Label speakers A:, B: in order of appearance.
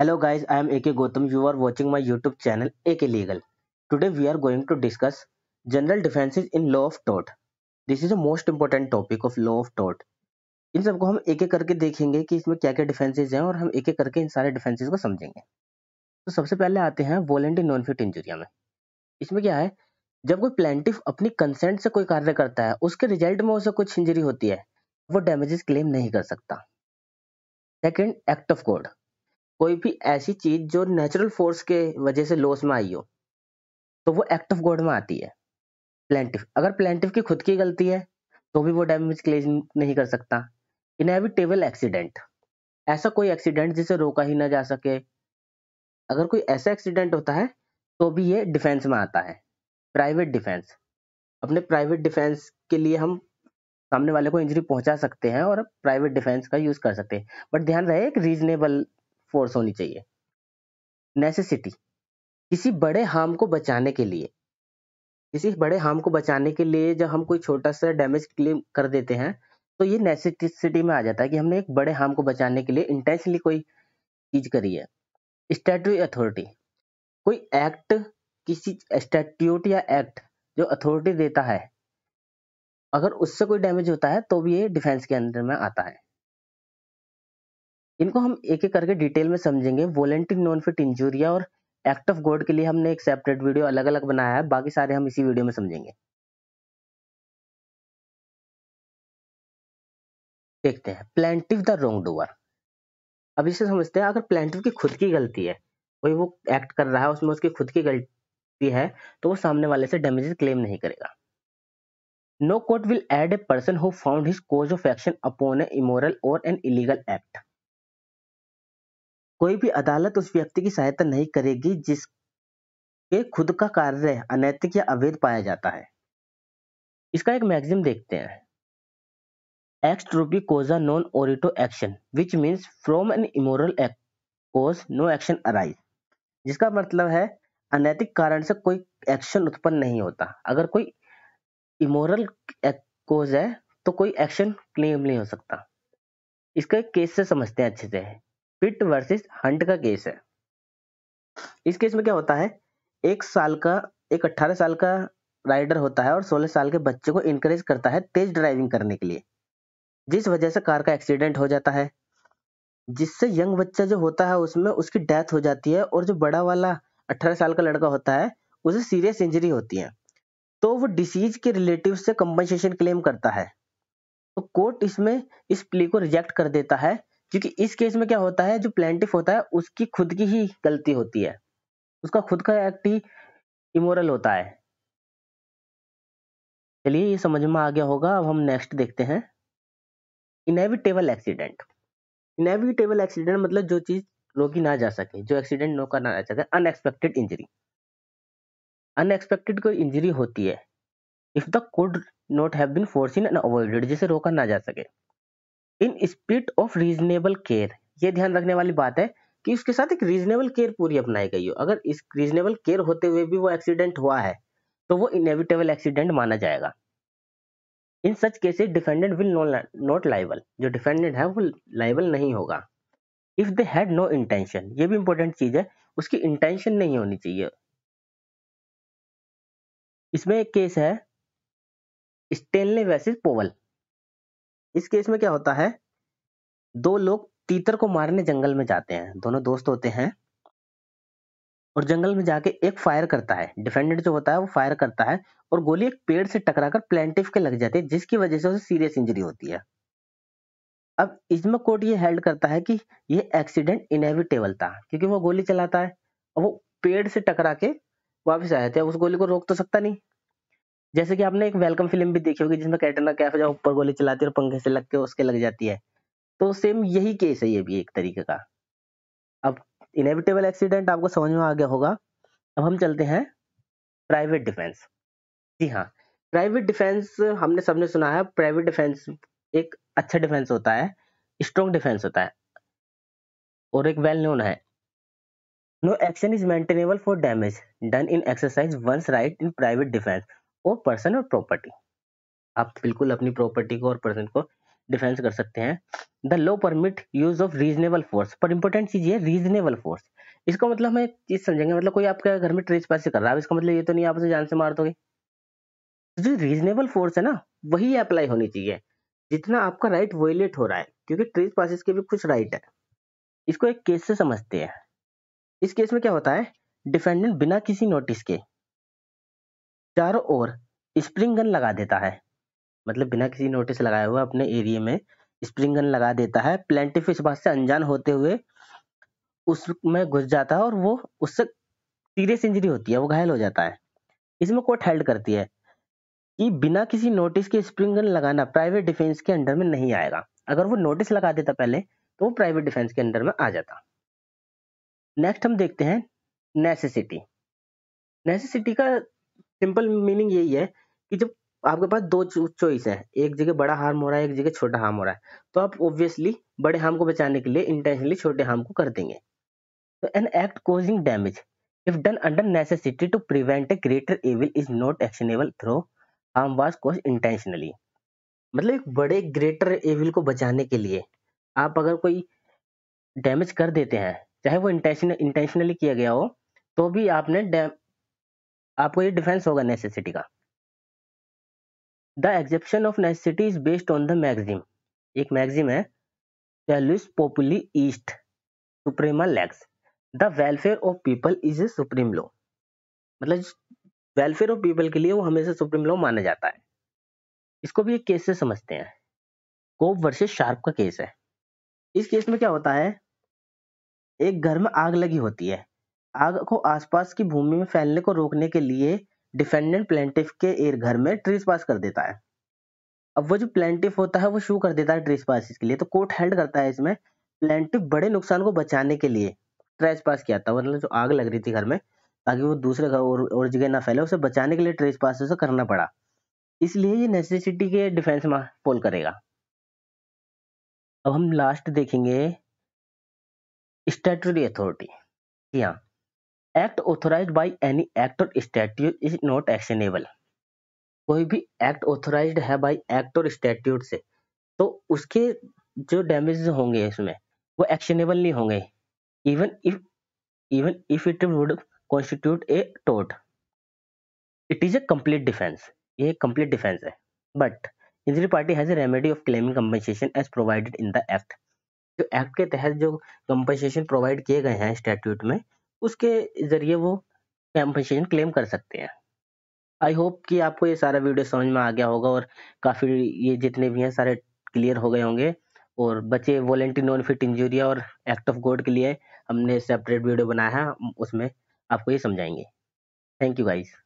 A: hello guys I am AK Gautam you are watching my YouTube channel AK legal today we are going to discuss general defenses in law of taught this is a most important topic of law of taught in सबको हम एक एक करके देखेंगे कि इसमें क्या क्या डिफेंसेज हैं और हम एक एक करके इन सारे डिफेंसेज को समझेंगे तो सबसे पहले आते हैं वॉलेंटी नॉन फिट इंजुरिया में इसमें क्या है जब कोई प्लेंटिव अपनी कंसेंट से कोई कार्य करता है उसके रिजल्ट में उसे कुछ इंजरी होती है वो डैमेजेस क्लेम नहीं कर सकता सेकेंड एक्ट ऑफ कोड कोई भी ऐसी चीज जो नेचुरल फोर्स के वजह से लॉस में आई हो तो वो एक्ट ऑफ गॉड में आती है प्लेंटिव अगर प्लेंटिव की खुद की गलती है तो भी वो डैमेज क्लेम नहीं कर सकता एविटेबल एक्सीडेंट ऐसा कोई एक्सीडेंट जिसे रोका ही ना जा सके अगर कोई ऐसा एक्सीडेंट होता है तो भी ये डिफेंस में आता है प्राइवेट डिफेंस अपने प्राइवेट डिफेंस के लिए हम सामने वाले को इंजरी पहुंचा सकते हैं और प्राइवेट डिफेंस का यूज कर सकते हैं बट ध्यान रहे एक रीजनेबल फोर्स होनी चाहिए नेसेसिटी किसी बड़े हार्म को बचाने के लिए किसी बड़े हार्म को बचाने के लिए जब हम कोई छोटा सा डैमेज क्लेम कर देते हैं तो ये नेसेसिटी में आ जाता है कि हमने एक बड़े हार्म को बचाने के लिए इंटेंसली कोई चीज करी है स्टेट अथॉरिटी कोई एक्ट किसी स्टेट्यूट या एक्ट जो अथॉरिटी देता है अगर उससे कोई डैमेज होता है तो भी ये डिफेंस के अंदर में आता है इनको हम एक एक करके डिटेल में समझेंगे वॉलेंटिक नॉन फिट इंजूरिया और एक्ट ऑफ गॉड के लिए हमने एक सेपरेट वीडियो अलग अलग बनाया है बाकी सारे हम इसी वीडियो में समझेंगे देखते हैं प्लेंटिव द रोंग डूअर अब इसे समझते हैं अगर प्लेंटिव की खुद की गलती है कोई वो एक्ट कर रहा है उसमें उसकी खुद की गलती है तो वो सामने वाले से डैमेजेस क्लेम नहीं करेगा no court will aid a person who found his cause of action upon an immoral or an illegal act कोई भी अदालत उस व्यक्ति की सहायता नहीं करेगी जिसके खुद का कार्य अनैतिक या अवैध पाया जाता है इसका एक मैगजिम देखते हैं एक्स रूपी कोजा नॉन ओरिटो एक्शन which means from an immoral act cause no action arise जिसका मतलब है अनैतिक कारण से कोई एक्शन उत्पन्न नहीं होता अगर कोई इमोरल कोज है तो कोई एक्शन क्लेम नहीं हो सकता इसका एक केस से समझते हैं अच्छे से पिट वर्सेस हंट का केस है इस केस में क्या होता है एक साल का एक अट्ठारह साल का राइडर होता है और सोलह साल के बच्चे को इनकरेज करता है तेज ड्राइविंग करने के लिए जिस वजह से कार का एक्सीडेंट हो जाता है जिससे यंग बच्चा जो होता है उसमें उसकी डेथ हो जाती है और जो बड़ा वाला अट्ठारह साल का लड़का होता है उसे सीरियस इंजरी होती है तो वो डिसीज के रिलेटिव से कंपनसेशन क्लेम करता है तो कोर्ट इसमें इस प्ली को रिजेक्ट कर देता है क्योंकि इस केस में क्या होता है जो प्लेंटिफ होता है उसकी खुद की ही गलती होती है उसका खुद का एक्ट ही इमोरल होता है चलिए ये समझ में आ गया होगा अब हम नेक्स्ट देखते हैं इनएविटेबल एक्सीडेंट इनएविटेबल एक्सीडेंट मतलब जो चीज रोकी ना जा सके जो एक्सीडेंट रोका ना जा सके अनएक्सपेक्टेड इंजरी अनएक्सपेक्टेड कोई इंजरी होती है if the could not have been foreseen and avoided जिसे रोका ना जा सके in spirit of reasonable care ये ध्यान रखने वाली बात है कि उसके साथ एक रीजनेबल केयर पूरी अपनाई गई हो अगर इस रीजनेबल केयर होते हुए भी वो एक्सीडेंट हुआ है तो वो इनएविटेबल एक्सीडेंट माना जाएगा in such cases defendant will not liable जो डिफेंडेंट है वो लाइबल नहीं होगा if they had no intention ये भी इंपॉर्टेंट चीज है उसकी इंटेंशन नहीं होनी चाहिए इसमें एक केस है स्टेनले वैसे पोवल इस केस में क्या होता है दो लोग तीतर को मारने जंगल में जाते हैं दोनों दोस्त होते हैं और जंगल में जाके एक फायर करता है डिफेंडेंट जो होता है वो फायर करता है और गोली एक पेड़ से टकराकर प्लेंटिव के लग जाती है जिसकी वजह से उसे सीरियस इंजरी होती है अब इसमें कोर्ट ये हेल्ड करता है कि ये एक्सीडेंट इनएविटेबल था क्योंकि वो गोली चलाता है और वो पेड़ से टकरा के वापस आ जाते हैं उस गोली को रोक तो सकता नहीं जैसे कि आपने एक वेलकम फिल्म भी देखी होगी जिसमें कैटरना कैफ जहाँ ऊपर गोली चलाती है और पंखे से लग के उसके लग जाती है तो सेम यही केस है ये भी एक तरीके का अब इनेविटेबल एक्सीडेंट आपको समझ में आ गया होगा अब हम चलते हैं प्राइवेट डिफेंस जी हाँ प्राइवेट डिफेंस हमने सबने सुना है प्राइवेट डिफेंस एक अच्छा डिफेंस होता है स्ट्रॉन्ग डिफेंस होता है और एक वेल नोन है no action is maintainable for damage done in exercise once right in private defence or person or property आप बिल्कुल अपनी प्रॉपर्टी को और पर्सन को डिफेंस कर सकते हैं the law permit use of reasonable force पर इंपॉर्टेंट चीज ये रीजनेबल फोर्स इसका मतलब हम एक चीज समझेंगे मतलब कोई आपके घर में ट्रेस पास कर रहा है इसका मतलब ये तो नहीं आप उसे जान से मार दोगे जो रीजनेबल फोर्स है ना वही अप्लाई होनी चाहिए जितना आपका राइट वोलेट हो रहा है क्योंकि ट्रेस पासिस के भी कुछ राइट है इसको एक केस से समझते हैं इस केस में क्या होता है डिफेंडेंट बिना किसी नोटिस के चारों ओर स्प्रिंग गन लगा देता है मतलब बिना किसी नोटिस लगाए हुए अपने एरिया में स्प्रिंग गन लगा देता है प्लेंटिफ इस बात से अनजान होते हुए उसमें घुस जाता है और वो उससे सीरियस इंजरी होती है वो घायल हो जाता है इसमें कोर्ट हेल्ड करती है कि बिना किसी नोटिस के स्प्रिंग गन लगाना प्राइवेट डिफेंस के अंडर में नहीं आएगा अगर वो नोटिस लगा देता पहले तो वो प्राइवेट डिफेंस के अंडर में आ जाता नेक्स्ट हम देखते हैं नेसेसिटी नेसेसिटी का सिंपल मीनिंग यही है कि जब आपके पास दो चॉइस है एक जगह बड़ा हार्म हो रहा है एक जगह छोटा हार्म हो रहा है तो आप ऑब्वियसली बड़े हार्म को बचाने के लिए इंटेंशनली छोटे हार्म को कर देंगे तो an act causing damage if done under necessity to prevent a greater evil is not actionable through harm was caused intentionally मतलब एक बड़े ग्रेटर एविल को बचाने के लिए आप अगर कोई डैमेज कर देते हैं चाहे वो इंटेंशनल इंटेंशनली किया गया हो तो भी आपने आपको ये डिफेंस होगा नेसेसिटी का the exception of necessity is based on the maxim एक मैगजिम है वैल्यूज पॉपुली ईस्ट सुप्रीमा लैक्स the welfare of people is a supreme law मतलब वेलफेयर ऑफ पीपल के लिए वो हमेशा सुप्रीम लॉ माना जाता है इसको भी एक केस से समझते हैं कोप वर्सेस शार्प का केस है इस केस में क्या होता है एक घर में आग लगी होती है आग को आसपास की भूमि में फैलने को रोकने के लिए डिफेंडेंट प्लेंटिफ के एयर घर में ट्रीस पास कर देता है अब वो जो प्लेंटिफ होता है वो शू कर देता है ट्रीस पास के लिए तो कोर्ट हेल्ड करता है इसमें प्लेंटिफ बड़े नुकसान को बचाने के लिए ट्रेस पास किया था मतलब जो आग लग रही थी घर में ताकि वो दूसरे घर और, और जगह ना फैले उसे बचाने के लिए ट्रेस पास उसे करना पड़ा इसलिए ये नेसेसिटी के डिफेंस में पोल करेगा अब हम लास्ट देखेंगे स्टेटरी अथॉरिटी जी हाँ act authorised by any act और स्टैट्यूट इज नॉट एक्शनेबल कोई भी एक्ट ऑथोराइज है बाई एक्ट और स्टैट्यूट से तो उसके जो डैमेज होंगे इसमें वो एक्शनेबल नहीं होंगे even if even if it would constitute a टोट it is a complete defence ये कम्प्लीट डिफेंस है but injury party has a remedy of claiming compensation as provided in the act जो act के तहत जो compensation provide किए गए हैं स्टैट्यूट में उसके जरिए वो कंपनसेशन क्लेम कर सकते हैं आई होप कि आपको ये सारा वीडियो समझ में आ गया होगा और काफ़ी ये जितने भी हैं सारे क्लियर हो गए होंगे और बचे वॉलेंटी नॉन फिट इंजूरिया और एक्ट ऑफ गॉड के लिए हमने सेपरेट वीडियो बनाया है उसमें आपको ये समझाएंगे थैंक यू गाइज़